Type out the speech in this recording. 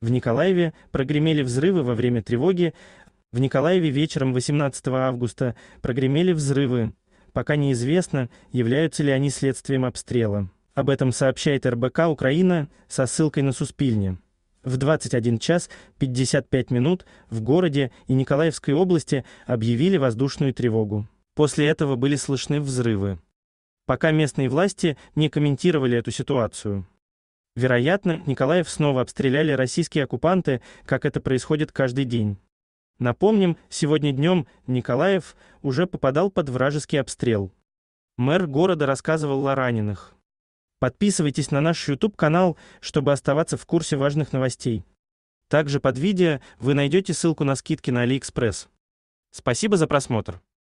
В Николаеве прогремели взрывы во время тревоги. В Николаеве вечером 18 августа прогремели взрывы. Пока неизвестно, являются ли они следствием обстрела. Об этом сообщает РБК Украина со ссылкой на Суспильне. В 21 час 55 минут в городе и Николаевской области объявили воздушную тревогу. После этого были слышны взрывы. Пока местные власти не комментировали эту ситуацию. Вероятно, Николаев снова обстреляли российские оккупанты, как это происходит каждый день. Напомним, сегодня днем Николаев уже попадал под вражеский обстрел. Мэр города рассказывал о раненых. Подписывайтесь на наш YouTube-канал, чтобы оставаться в курсе важных новостей. Также под видео вы найдете ссылку на скидки на AliExpress. Спасибо за просмотр.